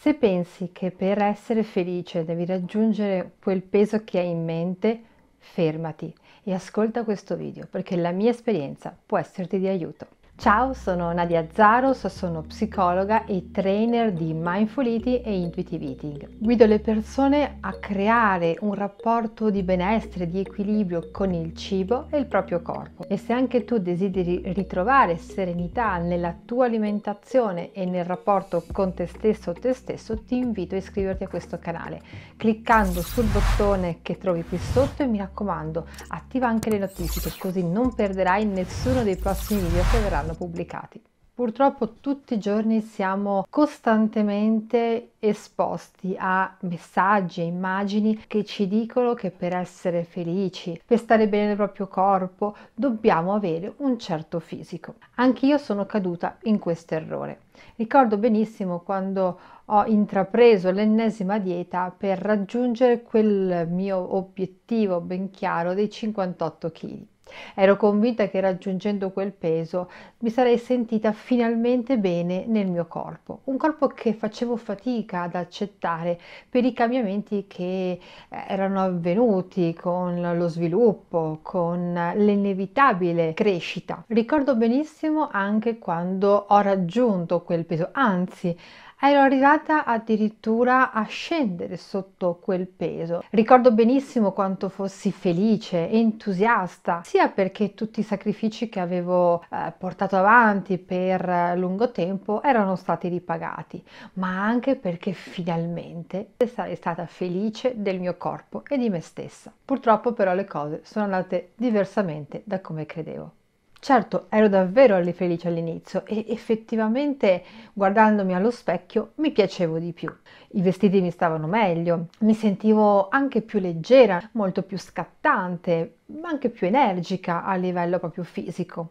Se pensi che per essere felice devi raggiungere quel peso che hai in mente, fermati e ascolta questo video perché la mia esperienza può esserti di aiuto. Ciao, sono Nadia Zaros, sono psicologa e trainer di Mindful Eating e Intuitive Eating. Guido le persone a creare un rapporto di benessere, di equilibrio con il cibo e il proprio corpo. E se anche tu desideri ritrovare serenità nella tua alimentazione e nel rapporto con te stesso o te stesso, ti invito a iscriverti a questo canale cliccando sul bottone che trovi qui sotto e mi raccomando, attiva anche le notifiche così non perderai nessuno dei prossimi video che verranno verranno pubblicati. Purtroppo tutti i giorni siamo costantemente esposti a messaggi e immagini che ci dicono che per essere felici, per stare bene nel proprio corpo, dobbiamo avere un certo fisico. Anch'io sono caduta in questo errore. Ricordo benissimo quando ho intrapreso l'ennesima dieta per raggiungere quel mio obiettivo ben chiaro dei 58 kg Ero convinta che raggiungendo quel peso mi sarei sentita finalmente bene nel mio corpo, un corpo che facevo fatica ad accettare per i cambiamenti che eh, erano avvenuti con lo sviluppo, con l'inevitabile crescita. Ricordo benissimo anche quando ho raggiunto quel peso, anzi ero arrivata addirittura a scendere sotto quel peso. Ricordo benissimo quanto fossi felice e entusiasta, sia perché tutti i sacrifici che avevo eh, portato avanti per lungo tempo erano stati ripagati, ma anche perché finalmente sarei stata felice del mio corpo e di me stessa. Purtroppo però le cose sono andate diversamente da come credevo. Certo, ero davvero felice all'inizio e effettivamente guardandomi allo specchio mi piacevo di più. I vestiti mi stavano meglio, mi sentivo anche più leggera, molto più scattante, ma anche più energica a livello proprio fisico.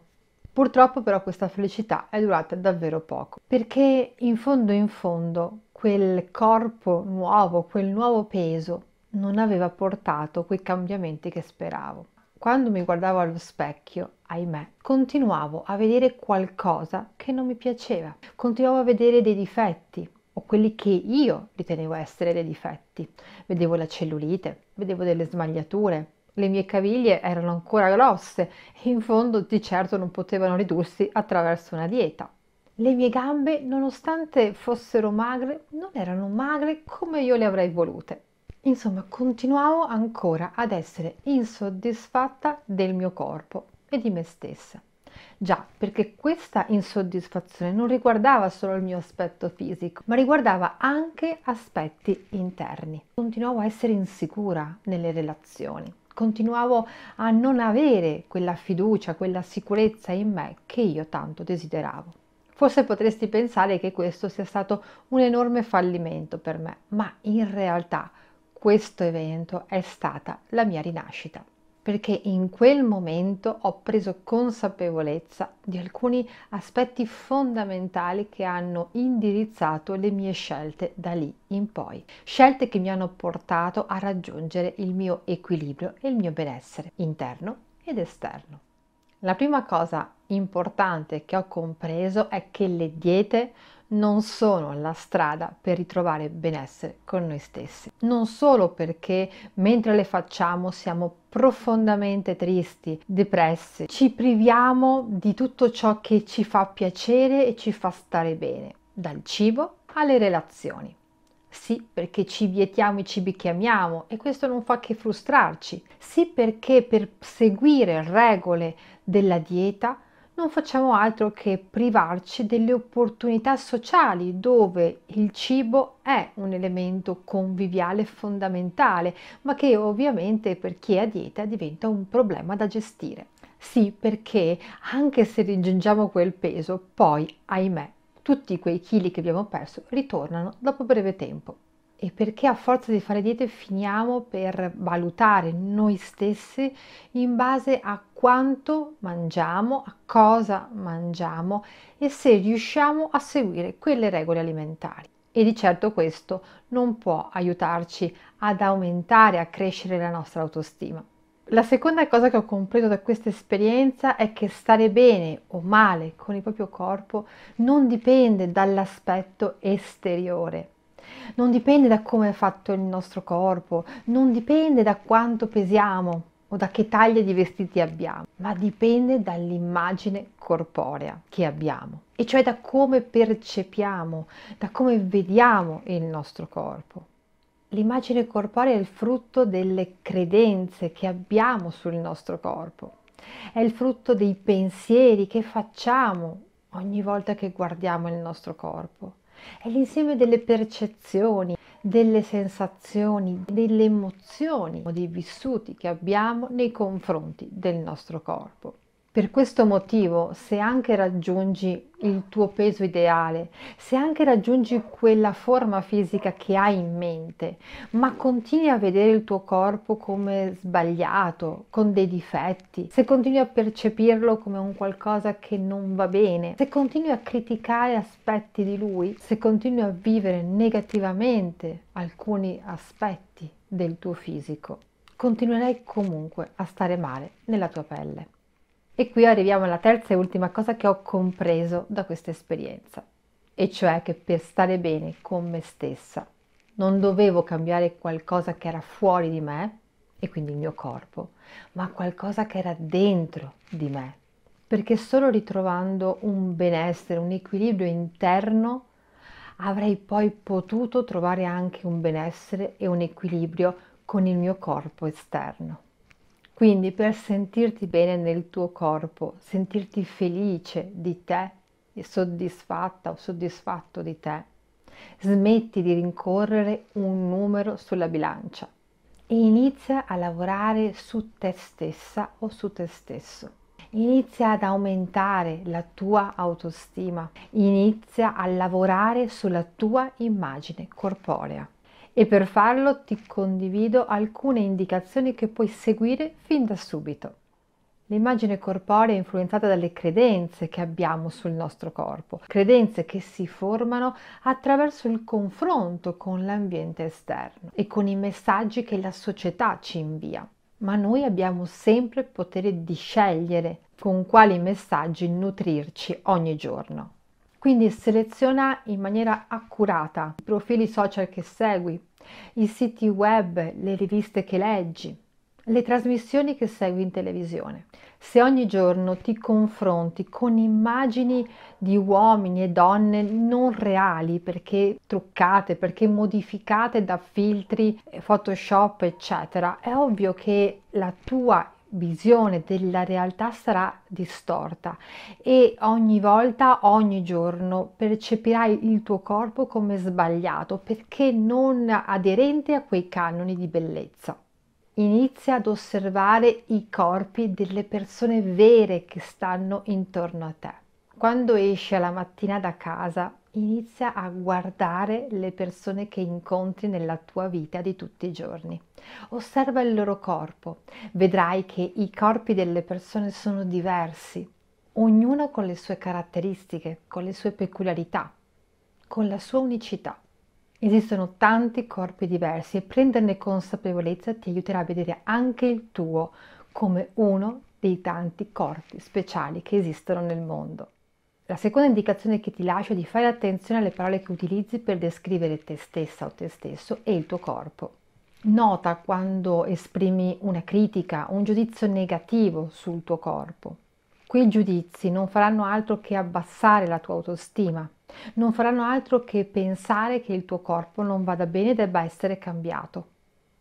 Purtroppo però questa felicità è durata davvero poco, perché in fondo in fondo quel corpo nuovo, quel nuovo peso non aveva portato quei cambiamenti che speravo. Quando mi guardavo allo specchio, ahimè, continuavo a vedere qualcosa che non mi piaceva, continuavo a vedere dei difetti o quelli che io ritenevo essere dei difetti. Vedevo la cellulite, vedevo delle smagliature, le mie caviglie erano ancora grosse e in fondo di certo non potevano ridursi attraverso una dieta. Le mie gambe, nonostante fossero magre, non erano magre come io le avrei volute. Insomma, continuavo ancora ad essere insoddisfatta del mio corpo e di me stessa. Già, perché questa insoddisfazione non riguardava solo il mio aspetto fisico, ma riguardava anche aspetti interni. Continuavo a essere insicura nelle relazioni, continuavo a non avere quella fiducia, quella sicurezza in me che io tanto desideravo. Forse potresti pensare che questo sia stato un enorme fallimento per me, ma in realtà questo evento è stata la mia rinascita, perché in quel momento ho preso consapevolezza di alcuni aspetti fondamentali che hanno indirizzato le mie scelte da lì in poi, scelte che mi hanno portato a raggiungere il mio equilibrio e il mio benessere interno ed esterno. La prima cosa importante che ho compreso è che le diete non sono la strada per ritrovare benessere con noi stessi. Non solo perché mentre le facciamo siamo profondamente tristi, depressi, ci priviamo di tutto ciò che ci fa piacere e ci fa stare bene, dal cibo alle relazioni. Sì, perché ci vietiamo i cibi che amiamo e questo non fa che frustrarci. Sì, perché per seguire regole della dieta non facciamo altro che privarci delle opportunità sociali dove il cibo è un elemento conviviale fondamentale, ma che ovviamente per chi è a dieta diventa un problema da gestire. Sì, perché anche se raggiungiamo quel peso, poi, ahimè, tutti quei chili che abbiamo perso ritornano dopo breve tempo e perché a forza di fare diete finiamo per valutare noi stessi in base a quanto mangiamo, a cosa mangiamo e se riusciamo a seguire quelle regole alimentari. E di certo questo non può aiutarci ad aumentare, a crescere la nostra autostima. La seconda cosa che ho compreso da questa esperienza è che stare bene o male con il proprio corpo non dipende dall'aspetto esteriore, non dipende da come è fatto il nostro corpo, non dipende da quanto pesiamo o da che taglia di vestiti abbiamo, ma dipende dall'immagine corporea che abbiamo, e cioè da come percepiamo, da come vediamo il nostro corpo. L'immagine corporea è il frutto delle credenze che abbiamo sul nostro corpo, è il frutto dei pensieri che facciamo ogni volta che guardiamo il nostro corpo è l'insieme delle percezioni, delle sensazioni, delle emozioni, o dei vissuti che abbiamo nei confronti del nostro corpo. Per questo motivo, se anche raggiungi il tuo peso ideale, se anche raggiungi quella forma fisica che hai in mente, ma continui a vedere il tuo corpo come sbagliato, con dei difetti, se continui a percepirlo come un qualcosa che non va bene, se continui a criticare aspetti di lui, se continui a vivere negativamente alcuni aspetti del tuo fisico, continuerai comunque a stare male nella tua pelle. E qui arriviamo alla terza e ultima cosa che ho compreso da questa esperienza, e cioè che per stare bene con me stessa non dovevo cambiare qualcosa che era fuori di me, e quindi il mio corpo, ma qualcosa che era dentro di me. Perché solo ritrovando un benessere, un equilibrio interno, avrei poi potuto trovare anche un benessere e un equilibrio con il mio corpo esterno. Quindi per sentirti bene nel tuo corpo, sentirti felice di te, e soddisfatta o soddisfatto di te, smetti di rincorrere un numero sulla bilancia e inizia a lavorare su te stessa o su te stesso. Inizia ad aumentare la tua autostima, inizia a lavorare sulla tua immagine corporea e per farlo ti condivido alcune indicazioni che puoi seguire fin da subito. L'immagine corporea è influenzata dalle credenze che abbiamo sul nostro corpo, credenze che si formano attraverso il confronto con l'ambiente esterno e con i messaggi che la società ci invia. Ma noi abbiamo sempre il potere di scegliere con quali messaggi nutrirci ogni giorno. Quindi seleziona in maniera accurata i profili social che segui, i siti web, le riviste che leggi, le trasmissioni che segui in televisione. Se ogni giorno ti confronti con immagini di uomini e donne non reali perché truccate, perché modificate da filtri, eh, Photoshop, eccetera, è ovvio che la tua visione della realtà sarà distorta e ogni volta, ogni giorno percepirai il tuo corpo come sbagliato perché non aderente a quei canoni di bellezza. Inizia ad osservare i corpi delle persone vere che stanno intorno a te. Quando esci alla mattina da casa, inizia a guardare le persone che incontri nella tua vita di tutti i giorni. Osserva il loro corpo, vedrai che i corpi delle persone sono diversi, ognuna con le sue caratteristiche, con le sue peculiarità, con la sua unicità. Esistono tanti corpi diversi e prenderne consapevolezza ti aiuterà a vedere anche il tuo come uno dei tanti corpi speciali che esistono nel mondo. La seconda indicazione che ti lascio è di fare attenzione alle parole che utilizzi per descrivere te stessa o te stesso e il tuo corpo. Nota quando esprimi una critica un giudizio negativo sul tuo corpo. Quei giudizi non faranno altro che abbassare la tua autostima, non faranno altro che pensare che il tuo corpo non vada bene e debba essere cambiato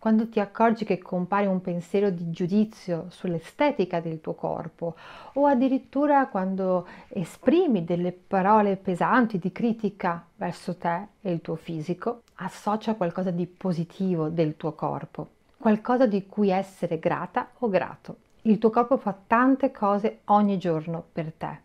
quando ti accorgi che compare un pensiero di giudizio sull'estetica del tuo corpo o addirittura quando esprimi delle parole pesanti di critica verso te e il tuo fisico, associa qualcosa di positivo del tuo corpo, qualcosa di cui essere grata o grato. Il tuo corpo fa tante cose ogni giorno per te.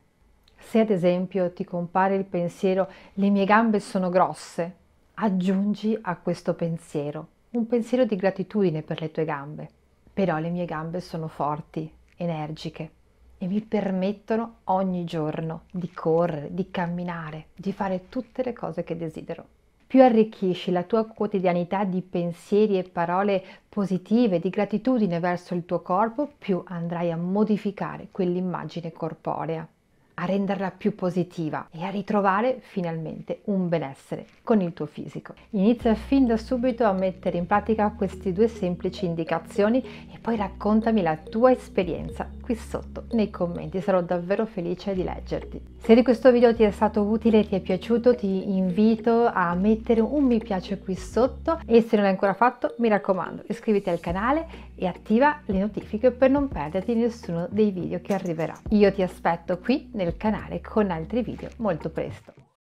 Se ad esempio ti compare il pensiero le mie gambe sono grosse, aggiungi a questo pensiero un pensiero di gratitudine per le tue gambe. Però le mie gambe sono forti, energiche e mi permettono ogni giorno di correre, di camminare, di fare tutte le cose che desidero. Più arricchisci la tua quotidianità di pensieri e parole positive, di gratitudine verso il tuo corpo, più andrai a modificare quell'immagine corporea a renderla più positiva e a ritrovare finalmente un benessere con il tuo fisico. Inizia fin da subito a mettere in pratica queste due semplici indicazioni e poi raccontami la tua esperienza qui sotto nei commenti, sarò davvero felice di leggerti. Se di questo video ti è stato utile, e ti è piaciuto, ti invito a mettere un mi piace qui sotto e se non l'hai ancora fatto, mi raccomando, iscriviti al canale e attiva le notifiche per non perderti nessuno dei video che arriverà. Io ti aspetto qui nel canale con altri video molto presto.